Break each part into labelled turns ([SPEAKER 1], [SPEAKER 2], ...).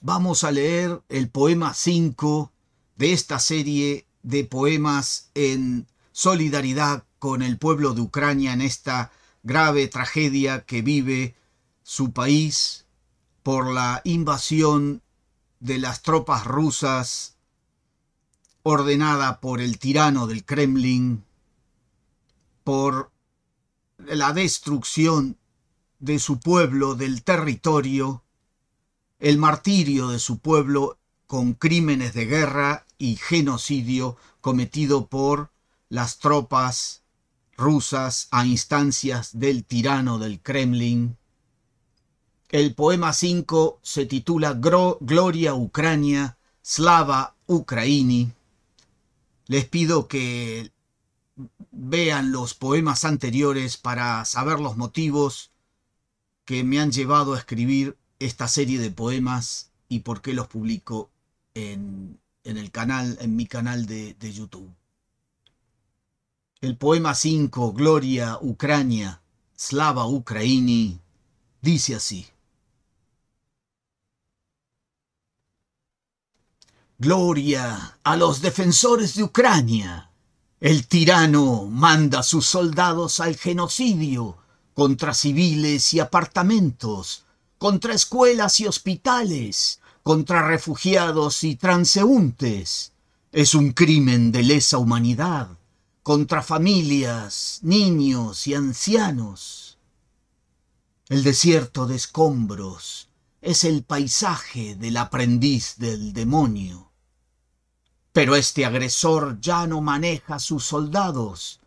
[SPEAKER 1] vamos a leer el poema 5 de esta serie de poemas en solidaridad con el pueblo de Ucrania en esta grave tragedia que vive su país por la invasión de las tropas rusas ordenada por el tirano del Kremlin, por la destrucción de su pueblo, del territorio, el martirio de su pueblo con crímenes de guerra y genocidio cometido por las tropas rusas a instancias del tirano del Kremlin. El poema 5 se titula Gloria Ucrania, Slava Ukraini. Les pido que vean los poemas anteriores para saber los motivos que me han llevado a escribir esta serie de poemas y por qué los publico en, el canal, en mi canal de, de YouTube. El poema 5, Gloria Ucrania, Slava Ukraini, dice así. Gloria a los defensores de Ucrania. El tirano manda a sus soldados al genocidio contra civiles y apartamentos contra escuelas y hospitales, contra refugiados y transeúntes. Es un crimen de lesa humanidad contra familias, niños y ancianos. El desierto de escombros es el paisaje del aprendiz del demonio. Pero este agresor ya no maneja sus soldados.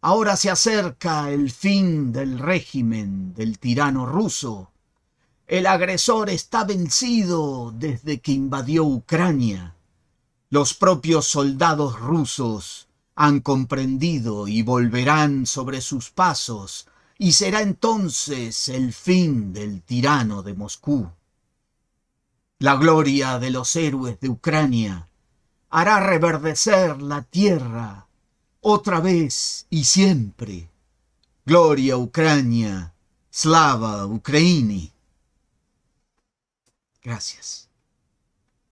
[SPEAKER 1] Ahora se acerca el fin del régimen del tirano ruso el agresor está vencido desde que invadió Ucrania. Los propios soldados rusos han comprendido y volverán sobre sus pasos, y será entonces el fin del tirano de Moscú. La gloria de los héroes de Ucrania hará reverdecer la tierra otra vez y siempre. Gloria Ucrania, Slava Ukraini. Gracias.